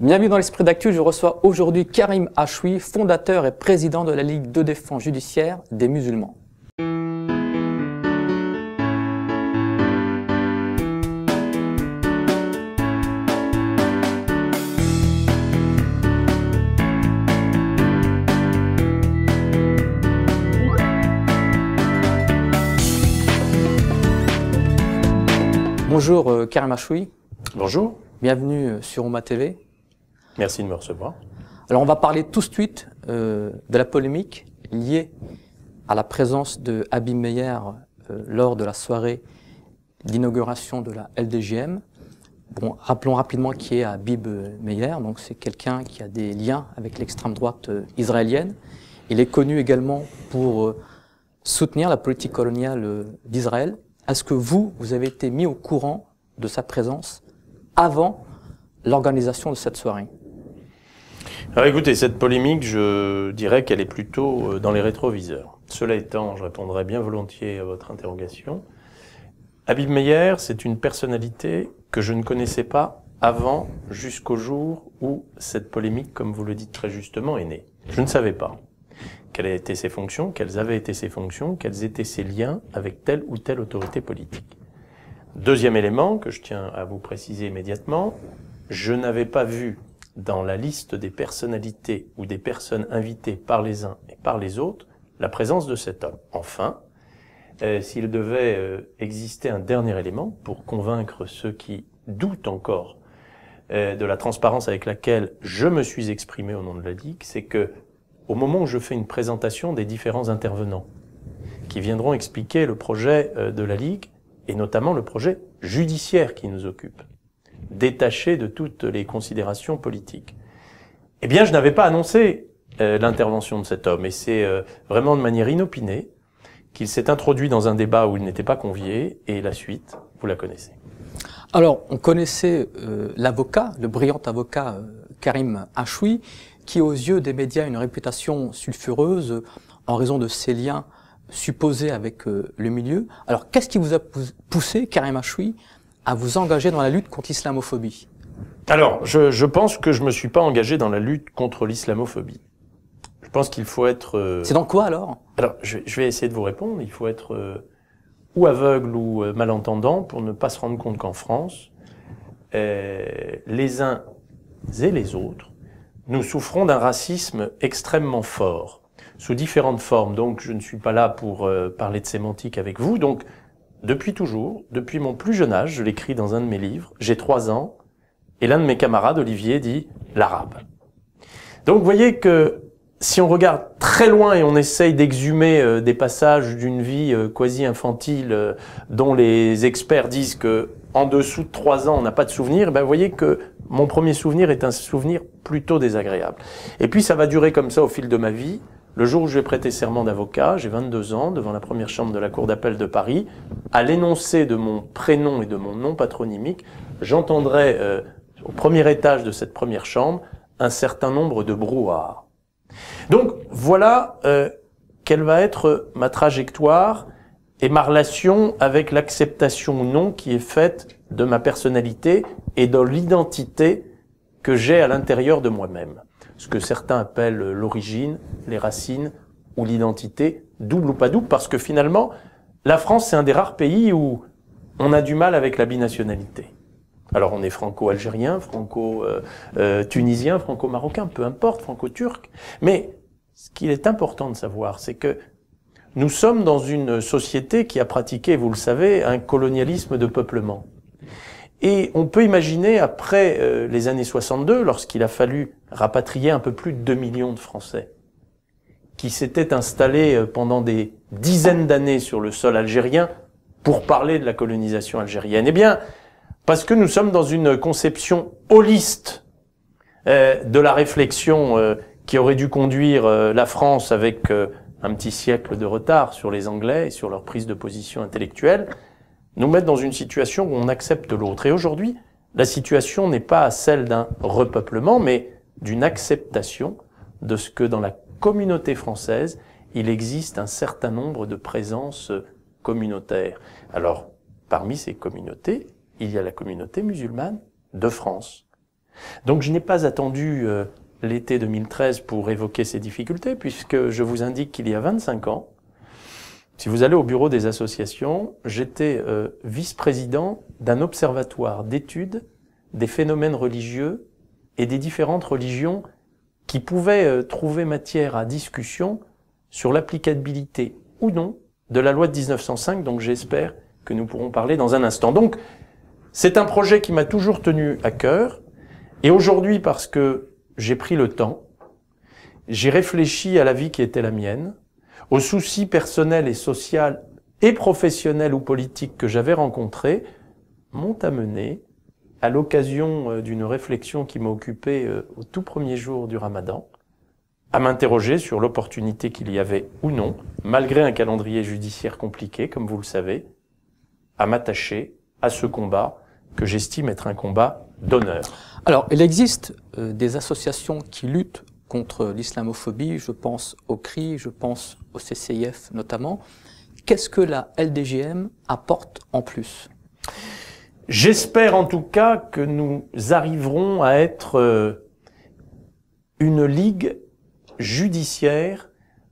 Bienvenue dans l'esprit d'actu, je reçois aujourd'hui Karim Achoui, fondateur et président de la Ligue de défense judiciaire des musulmans. Bonjour euh, Karim Achoui. Bonjour. Bienvenue euh, sur OMA TV. Merci de me recevoir. Alors on va parler tout de suite euh, de la polémique liée à la présence de Habib Meyer euh, lors de la soirée d'inauguration de la LDGM. Bon, rappelons rapidement qui est Habib Meyer. Donc c'est quelqu'un qui a des liens avec l'extrême droite israélienne. Il est connu également pour soutenir la politique coloniale d'Israël. Est-ce que vous, vous avez été mis au courant de sa présence avant l'organisation de cette soirée alors écoutez, cette polémique, je dirais qu'elle est plutôt euh, dans les rétroviseurs. Cela étant, je répondrai bien volontiers à votre interrogation. Habib Meyer, c'est une personnalité que je ne connaissais pas avant jusqu'au jour où cette polémique, comme vous le dites très justement, est née. Je ne savais pas quelles étaient ses fonctions, quelles avaient été ses fonctions, quels étaient ses liens avec telle ou telle autorité politique. Deuxième élément que je tiens à vous préciser immédiatement, je n'avais pas vu dans la liste des personnalités ou des personnes invitées par les uns et par les autres la présence de cet homme. Enfin, euh, s'il devait euh, exister un dernier élément pour convaincre ceux qui doutent encore euh, de la transparence avec laquelle je me suis exprimé au nom de la Ligue, c'est que au moment où je fais une présentation des différents intervenants qui viendront expliquer le projet de la Ligue, et notamment le projet judiciaire qui nous occupe, détaché de toutes les considérations politiques. Eh bien, je n'avais pas annoncé euh, l'intervention de cet homme, et c'est euh, vraiment de manière inopinée qu'il s'est introduit dans un débat où il n'était pas convié, et la suite, vous la connaissez. Alors, on connaissait euh, l'avocat, le brillant avocat Karim Achoui, qui aux yeux des médias a une réputation sulfureuse en raison de ses liens supposé avec euh, le milieu. Alors, qu'est-ce qui vous a poussé, Karim Achoui, à vous engager dans la lutte contre l'islamophobie Alors, je, pense que je me suis pas engagé dans la lutte contre l'islamophobie. Je pense qu'il faut être... Euh, C'est dans quoi, alors Alors, je, vais essayer de vous répondre. Il faut être euh, ou aveugle ou malentendant pour ne pas se rendre compte qu'en France, les uns et les autres, nous souffrons d'un racisme extrêmement fort sous différentes formes. Donc je ne suis pas là pour euh, parler de sémantique avec vous. Donc depuis toujours, depuis mon plus jeune âge, je l'écris dans un de mes livres, j'ai trois ans, et l'un de mes camarades, Olivier, dit l'arabe. Donc vous voyez que si on regarde très loin et on essaye d'exhumer euh, des passages d'une vie euh, quasi infantile dont les experts disent que en dessous de trois ans, on n'a pas de souvenir, eh ben vous voyez que mon premier souvenir est un souvenir plutôt désagréable. Et puis ça va durer comme ça au fil de ma vie, le jour où je vais prêter serment d'avocat, j'ai 22 ans, devant la première chambre de la Cour d'appel de Paris, à l'énoncé de mon prénom et de mon nom patronymique, j'entendrai euh, au premier étage de cette première chambre un certain nombre de brouhaha. Donc voilà euh, quelle va être ma trajectoire et ma relation avec l'acceptation ou non qui est faite de ma personnalité et de l'identité que j'ai à l'intérieur de moi-même ce que certains appellent l'origine, les racines ou l'identité, double ou pas double, parce que finalement, la France, c'est un des rares pays où on a du mal avec la binationalité. Alors on est franco-algérien, franco-tunisien, franco-marocain, peu importe, franco-turc. Mais ce qu'il est important de savoir, c'est que nous sommes dans une société qui a pratiqué, vous le savez, un colonialisme de peuplement. Et on peut imaginer, après euh, les années 62, lorsqu'il a fallu rapatrier un peu plus de 2 millions de Français qui s'étaient installés euh, pendant des dizaines d'années sur le sol algérien pour parler de la colonisation algérienne. Eh bien, parce que nous sommes dans une conception holiste euh, de la réflexion qui aurait dû conduire la France avec un petit siècle de retard sur les Anglais et sur leur prise de position intellectuelle, nous mettre dans une situation où on accepte l'autre. Et aujourd'hui, la situation n'est pas celle d'un repeuplement, mais d'une acceptation de ce que dans la communauté française, il existe un certain nombre de présences communautaires. Alors, parmi ces communautés, il y a la communauté musulmane de France. Donc je n'ai pas attendu euh, l'été 2013 pour évoquer ces difficultés, puisque je vous indique qu'il y a 25 ans, si vous allez au bureau des associations, j'étais euh, vice-président d'un observatoire d'études des phénomènes religieux et des différentes religions qui pouvaient euh, trouver matière à discussion sur l'applicabilité ou non de la loi de 1905, donc j'espère que nous pourrons parler dans un instant. Donc, c'est un projet qui m'a toujours tenu à cœur, et aujourd'hui, parce que j'ai pris le temps, j'ai réfléchi à la vie qui était la mienne, aux soucis personnels et social et professionnels ou politiques que j'avais rencontrés, m'ont amené, à l'occasion euh, d'une réflexion qui m'a occupé euh, au tout premier jour du ramadan, à m'interroger sur l'opportunité qu'il y avait ou non, malgré un calendrier judiciaire compliqué, comme vous le savez, à m'attacher à ce combat que j'estime être un combat d'honneur. Alors, il existe euh, des associations qui luttent contre l'islamophobie, je pense au CRI, je pense au CCIF notamment. Qu'est-ce que la LDGM apporte en plus J'espère en tout cas que nous arriverons à être euh, une ligue judiciaire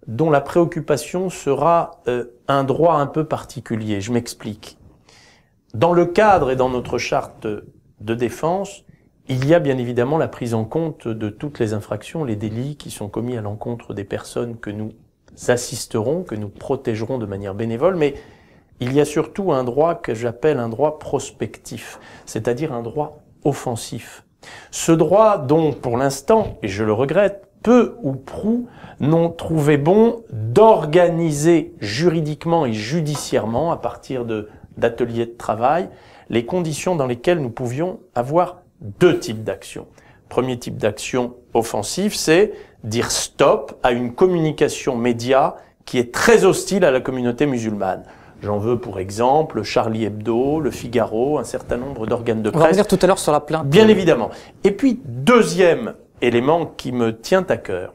dont la préoccupation sera euh, un droit un peu particulier. Je m'explique. Dans le cadre et dans notre charte de défense, il y a bien évidemment la prise en compte de toutes les infractions, les délits qui sont commis à l'encontre des personnes que nous assisterons, que nous protégerons de manière bénévole, mais il y a surtout un droit que j'appelle un droit prospectif, c'est-à-dire un droit offensif. Ce droit dont, pour l'instant, et je le regrette, peu ou prou n'ont trouvé bon d'organiser juridiquement et judiciairement, à partir d'ateliers de, de travail, les conditions dans lesquelles nous pouvions avoir deux types d'actions. Premier type d'action offensive, c'est dire stop à une communication média qui est très hostile à la communauté musulmane. J'en veux pour exemple Charlie Hebdo, Le Figaro, un certain nombre d'organes de presse. On va revenir tout à l'heure sur la plainte. Bien évidemment. Et puis, deuxième élément qui me tient à cœur,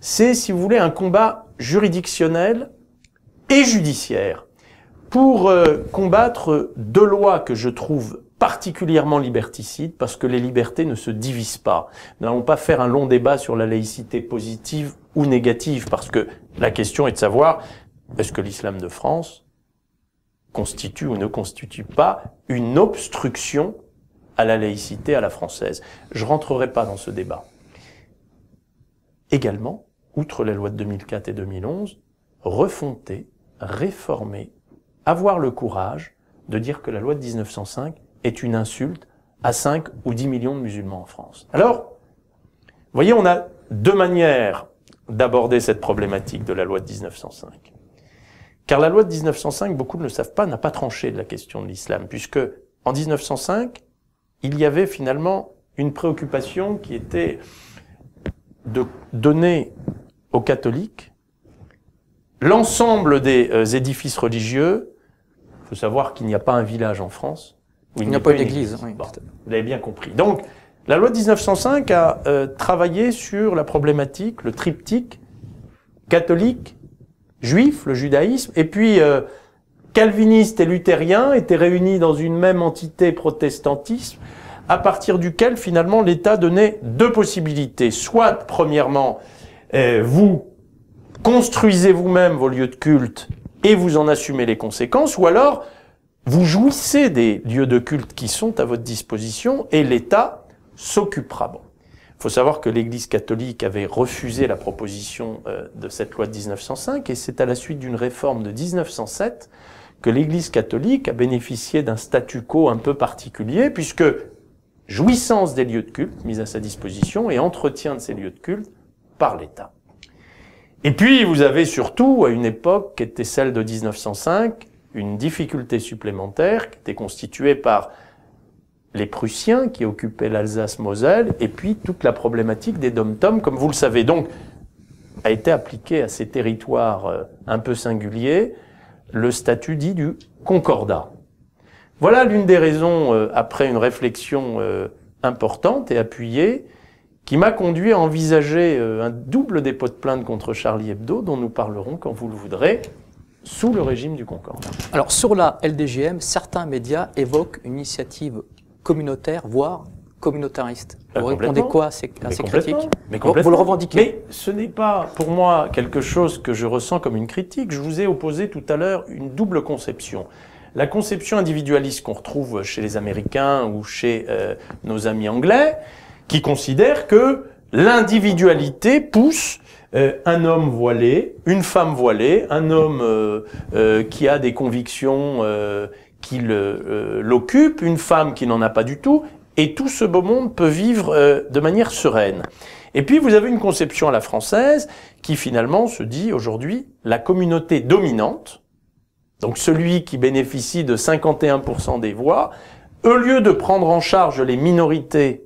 c'est, si vous voulez, un combat juridictionnel et judiciaire pour euh, combattre deux lois que je trouve particulièrement liberticide parce que les libertés ne se divisent pas. Nous n'allons pas faire un long débat sur la laïcité positive ou négative parce que la question est de savoir est-ce que l'islam de France constitue ou ne constitue pas une obstruction à la laïcité à la française. Je rentrerai pas dans ce débat. Également, outre les lois de 2004 et 2011, refonter, réformer, avoir le courage de dire que la loi de 1905 est une insulte à 5 ou 10 millions de musulmans en France. Alors, vous voyez, on a deux manières d'aborder cette problématique de la loi de 1905. Car la loi de 1905, beaucoup ne le savent pas, n'a pas tranché de la question de l'islam, puisque en 1905, il y avait finalement une préoccupation qui était de donner aux catholiques l'ensemble des euh, édifices religieux. Il faut savoir qu'il n'y a pas un village en France il n'y a, pas d'église. vous avez bien compris. Donc, la loi de 1905 a euh, travaillé sur la problématique, le triptyque catholique, juif, le judaïsme, et puis euh, calviniste et luthérien étaient réunis dans une même entité protestantisme, à partir duquel finalement l'État donnait deux possibilités. Soit, premièrement, euh, vous construisez vous-même vos lieux de culte et vous en assumez les conséquences, ou alors vous jouissez des lieux de culte qui sont à votre disposition et l'État s'occupera. Bon. Il faut savoir que l'Église catholique avait refusé la proposition euh, de cette loi de 1905 et c'est à la suite d'une réforme de 1907 que l'Église catholique a bénéficié d'un statu quo un peu particulier puisque jouissance des lieux de culte mis à sa disposition et entretien de ces lieux de culte par l'État. Et puis vous avez surtout, à une époque qui était celle de 1905, une difficulté supplémentaire qui était constituée par les Prussiens qui occupaient l'Alsace-Moselle et puis toute la problématique des dom-toms, comme vous le savez. Donc, a été appliqué à ces territoires euh, un peu singuliers le statut dit du concordat. Voilà l'une des raisons, euh, après une réflexion euh, importante et appuyée, qui m'a conduit à envisager un double dépôt de plainte contre Charlie Hebdo, dont nous parlerons quand vous le voudrez sous le régime du Concorde. Alors sur la LDGM, certains médias évoquent une initiative communautaire, voire communautariste. Bah, vous répondez quoi à ces, critiques mais vous, le revendiquez. Mais ce n'est pas pour moi quelque chose que je ressens comme une critique. Je vous ai opposé tout à l'heure une double conception. La conception individualiste qu'on retrouve chez les Américains ou chez euh, nos amis anglais, qui considèrent que l'individualité pousse euh, un homme voilé, une femme voilée, un homme euh, euh, qui a des convictions qui l'occupe, une femme qui n'en a pas du tout, et tout ce beau monde peut vivre de manière sereine. Et puis vous avez une conception à la française qui finalement se dit aujourd'hui la communauté dominante, donc celui qui bénéficie de 51% des voix, au lieu de prendre en charge les minorités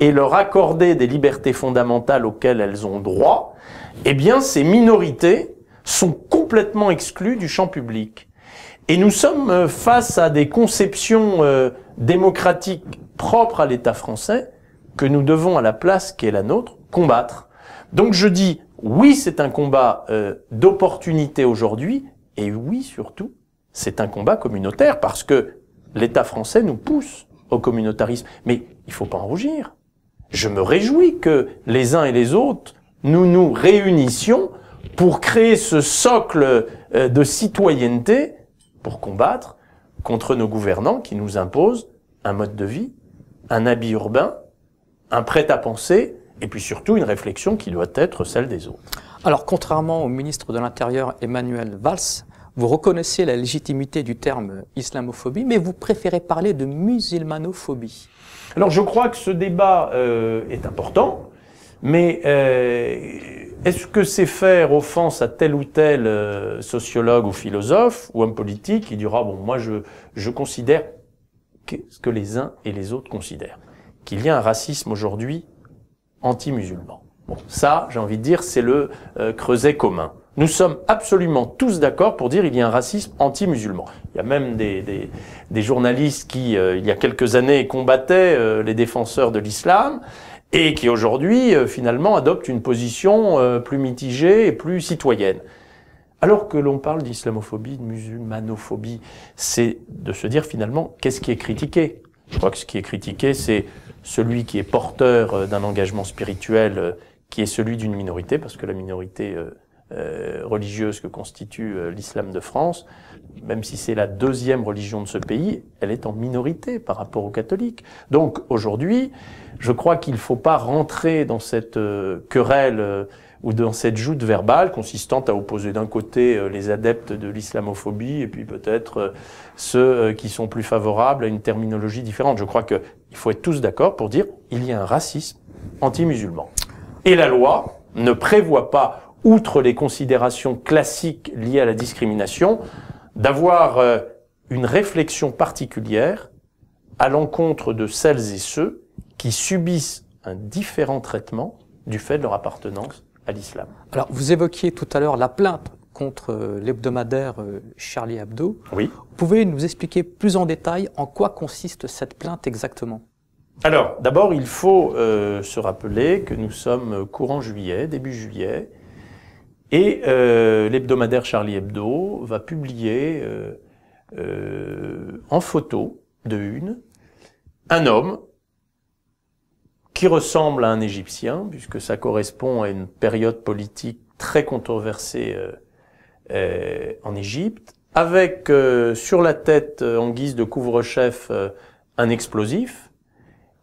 et leur accorder des libertés fondamentales auxquelles elles ont droit, eh bien ces minorités sont complètement exclues du champ public. Et nous sommes euh, face à des conceptions euh, démocratiques propres à l'État français que nous devons, à la place qui est la nôtre, combattre. Donc je dis, oui, c'est un combat euh, d'opportunité aujourd'hui, et oui, surtout, c'est un combat communautaire, parce que l'État français nous pousse au communautarisme. Mais il ne faut pas en rougir. Je me réjouis que les uns et les autres, nous nous réunissions pour créer ce socle euh, de citoyenneté pour combattre contre nos gouvernants qui nous imposent un mode de vie, un habit urbain, un prêt-à-penser, et puis surtout une réflexion qui doit être celle des autres. Alors, contrairement au ministre de l'Intérieur Emmanuel Valls, vous reconnaissez la légitimité du terme islamophobie, mais vous préférez parler de musulmanophobie. Alors je crois que ce débat euh, est important, mais euh, est-ce que c'est faire offense à tel ou tel euh, sociologue ou philosophe ou homme politique qui dira bon moi je je considère ce que les uns et les autres considèrent qu'il y a un racisme aujourd'hui anti-musulman. Bon, ça, j'ai envie de dire, c'est le creuset commun nous sommes absolument tous d'accord pour dire qu'il y a un racisme anti-musulman. Il y a même des, journalistes qui, euh, il y a quelques années, combattaient euh, les défenseurs de l'islam et qui aujourd'hui, euh, finalement, adoptent une position plus mitigée et plus citoyenne. Alors que l'on parle d'islamophobie, de musulmanophobie, c'est de se dire finalement qu'est-ce qui est critiqué. Je crois que ce qui est critiqué, c'est celui qui est porteur d'un engagement spirituel, qui est celui d'une minorité, parce que la minorité euh, religieuse que constitue euh, l'islam de France, même si c'est la deuxième religion de ce pays, elle est en minorité par rapport aux catholiques. Donc aujourd'hui, je crois qu'il ne faut pas rentrer dans cette euh, querelle ou dans cette joute verbale consistante à opposer d'un côté les adeptes de l'islamophobie et puis peut-être ceux qui sont plus favorables à une terminologie différente. Je crois qu'il faut être tous d'accord pour dire il y a un racisme anti-musulman. Et la loi ne prévoit pas outre les considérations classiques liées à la discrimination, d'avoir euh, une réflexion particulière à l'encontre de celles et ceux qui subissent un différent traitement du fait de leur appartenance à l'islam. Alors, vous évoquiez tout à l'heure la plainte contre euh, l'hebdomadaire euh, Charlie Hebdo. Oui. pouvez Vous nous expliquer plus en détail en quoi consiste cette plainte exactement Alors, d'abord, il faut se rappeler que nous sommes courant juillet, début juillet, et euh, l'hebdomadaire Charlie Hebdo va publier euh, euh, en photo de une un homme qui ressemble à un Égyptien, puisque ça correspond à une période politique très controversée en Égypte, avec sur la tête, en guise de couvre-chef, un explosif,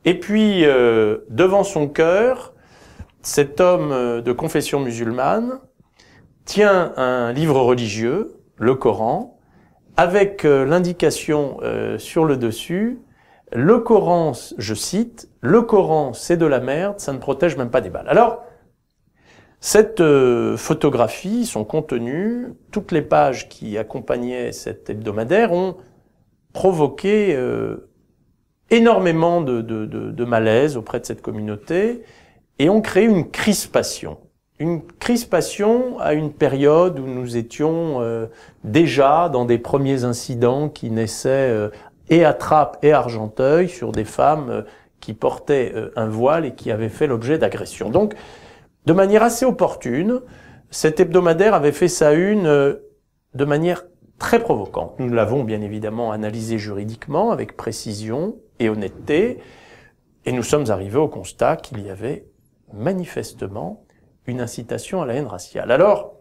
et puis devant son cœur, cet homme de confession musulmane, tient un livre religieux, le Coran, avec euh, l'indication euh, sur le dessus, le Coran, je cite, le Coran c'est de la merde, ça ne protège même pas des balles. Alors, cette euh, photographie, son contenu, toutes les pages qui accompagnaient cet hebdomadaire ont provoqué énormément de, de malaise auprès de cette communauté et ont créé une crispation une crispation à une période où nous étions euh, déjà dans des premiers incidents qui naissaient euh, et à et Argenteuil sur des femmes euh, qui portaient un voile et qui avaient fait l'objet d'agressions. Donc, de manière assez opportune, cet hebdomadaire avait fait sa une de manière très provocante. Nous l'avons bien évidemment analysé juridiquement avec précision et honnêteté, et nous sommes arrivés au constat qu'il y avait manifestement une incitation à la haine raciale. Alors,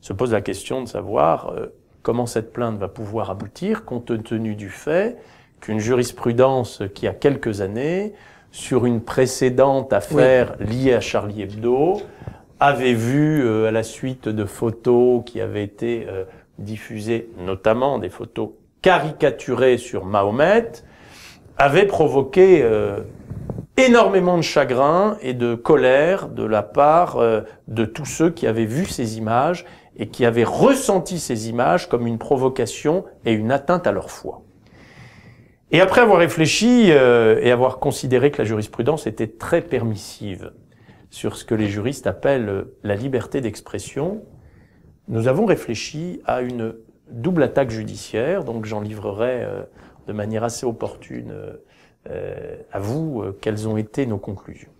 se pose la question de savoir euh, comment cette plainte va pouvoir aboutir compte tenu du fait qu'une jurisprudence qui a quelques années sur une précédente affaire liée à Charlie Hebdo avait vu euh, à la suite de photos qui avaient été euh, diffusées, notamment des photos caricaturées sur Mahomet, avait provoqué énormément de chagrin et de colère de la part euh, de tous ceux qui avaient vu ces images et qui avaient ressenti ces images comme une provocation et une atteinte à leur foi. Et après avoir réfléchi euh, et avoir considéré que la jurisprudence était très permissive sur ce que les juristes appellent la liberté d'expression, nous avons réfléchi à une double attaque judiciaire, donc j'en livrerai euh, de manière assez opportune euh, à vous euh, quelles ont été nos conclusions.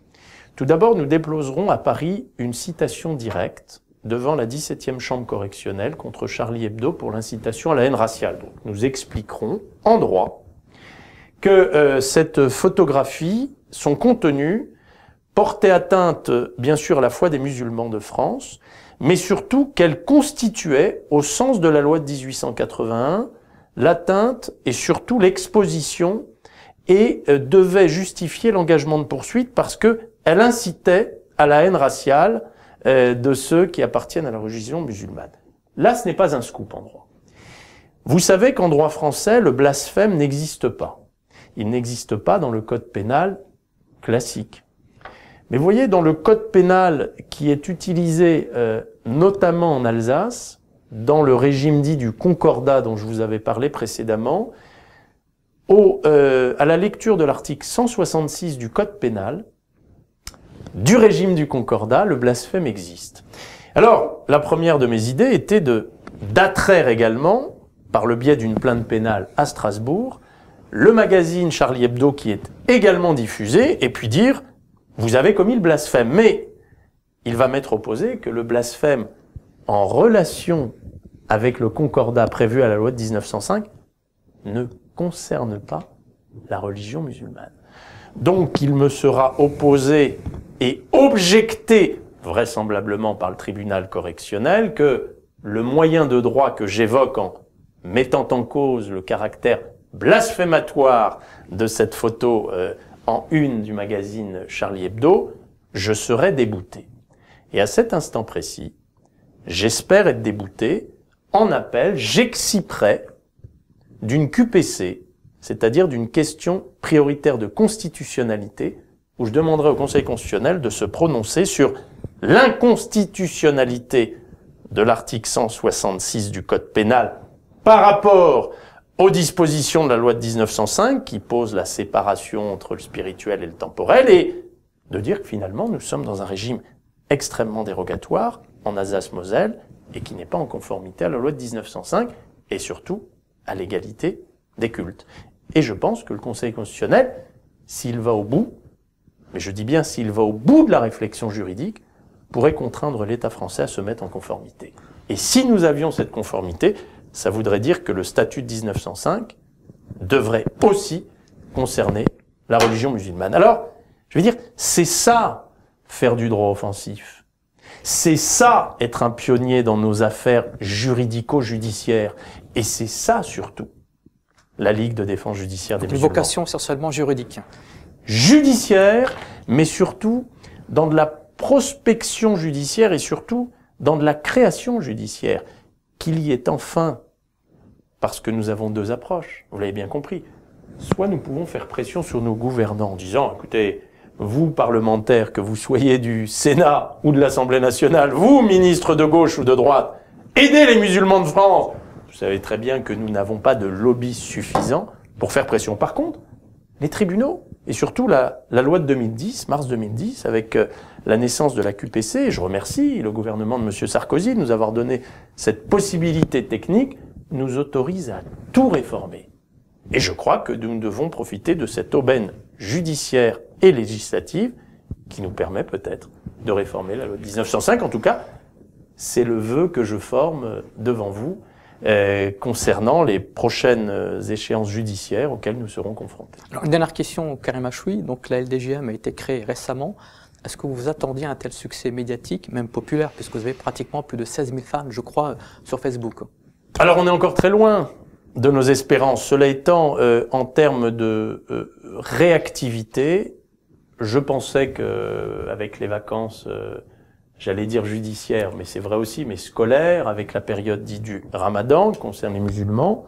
Tout d'abord, nous déploserons à Paris une citation directe devant la 17e chambre correctionnelle contre Charlie Hebdo pour l'incitation à la haine raciale. Donc nous expliquerons en droit que euh, cette photographie, son contenu, portait atteinte bien sûr à la foi des musulmans de France, mais surtout qu'elle constituait, au sens de la loi de 1881, l'atteinte et surtout l'exposition et euh, devait justifier l'engagement de poursuite parce que elle incitait à la haine raciale euh, de ceux qui appartiennent à la religion musulmane. Là, ce n'est pas un scoop en droit. Vous savez qu'en droit français, le blasphème n'existe pas. Il n'existe pas dans le code pénal classique. Mais vous voyez, dans le code pénal qui est utilisé euh, notamment en Alsace, dans le régime dit du concordat dont je vous avais parlé précédemment, au, euh, à la lecture de l'article 166 du Code pénal, du régime du concordat, le blasphème existe. Alors, la première de mes idées était de d'attraire également, par le biais d'une plainte pénale à Strasbourg, le magazine Charlie Hebdo qui est également diffusé, et puis dire, vous avez commis le blasphème. Mais il va m'être opposé que le blasphème en relation avec le concordat prévu à la loi de 1905 ne concerne pas la religion musulmane. Donc il me sera opposé et objecté vraisemblablement par le tribunal correctionnel que le moyen de droit que j'évoque en mettant en cause le caractère blasphématoire de cette photo euh, en une du magazine Charlie Hebdo, je serai débouté. Et à cet instant précis, j'espère être débouté en appel, j'exciperai d'une QPC, c'est-à-dire d'une question prioritaire de constitutionnalité, où je demanderai au Conseil constitutionnel de se prononcer sur l'inconstitutionnalité de l'article 166 du Code pénal par rapport aux dispositions de la loi de 1905 qui pose la séparation entre le spirituel et le temporel et de dire que finalement nous sommes dans un régime extrêmement dérogatoire en Alsace-Moselle et qui n'est pas en conformité à la loi de 1905 et surtout à l'égalité des cultes. Et je pense que le Conseil constitutionnel, s'il va au bout, mais je dis bien s'il va au bout de la réflexion juridique, pourrait contraindre l'État français à se mettre en conformité. Et si nous avions cette conformité, ça voudrait dire que le statut de 1905 devrait aussi concerner la religion musulmane. Alors, je veux dire, c'est ça faire du droit offensif. C'est ça être un pionnier dans nos affaires juridico-judiciaires et c'est ça surtout, la Ligue de défense judiciaire des Une vocation essentiellement juridique. Judiciaire, mais surtout dans de la prospection judiciaire et surtout dans de la création judiciaire. Qu'il y ait enfin, parce que nous avons deux approches, vous l'avez bien compris, soit nous pouvons faire pression sur nos gouvernants en disant, écoutez, vous, parlementaires, que vous soyez du Sénat ou de l'Assemblée nationale, vous, ministres de gauche ou de droite, aidez les musulmans de France, vous savez très bien que nous n'avons pas de lobby suffisant pour faire pression. Par contre, les tribunaux, et surtout la, loi de 2010, mars 2010, avec euh, la naissance de la QPC, je remercie le gouvernement de M. Sarkozy de nous avoir donné cette possibilité technique, nous autorise à tout réformer. Et je crois que nous devons profiter de cette aubaine judiciaire et législative qui nous permet peut-être de réformer la loi de 1905. En tout cas, c'est le vœu que je forme devant vous euh, concernant les prochaines euh, échéances judiciaires auxquelles nous serons confrontés. Alors, une dernière question, Karim Achoui. Donc, la LDGM a été créée récemment. Est-ce que vous vous attendiez à un tel succès médiatique, même populaire, puisque vous avez pratiquement plus de 16 000 fans, je crois, sur Facebook Alors, on est encore très loin de nos espérances. Cela étant, euh, en termes de réactivité, je pensais que avec les vacances j'allais dire judiciaire, mais c'est vrai aussi, mais scolaire, avec la période dite du ramadan, qui concerne les musulmans,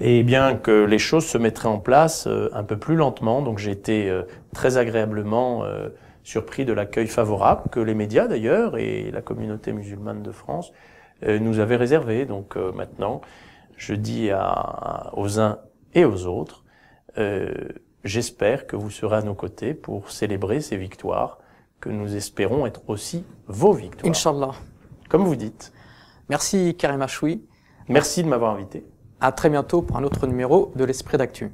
et bien que les choses se mettraient en place euh, un peu plus lentement. Donc j'ai été euh, très agréablement euh, surpris de l'accueil favorable que les médias d'ailleurs et la communauté musulmane de France nous avaient réservé. Donc maintenant, je dis aux uns et aux autres, j'espère que vous serez à nos côtés pour célébrer ces victoires que nous espérons être aussi vos victoires. Inch'Allah. Comme vous dites. Merci Karim Achoui. Merci de m'avoir invité. À très bientôt pour un autre numéro de l'Esprit d'Actu.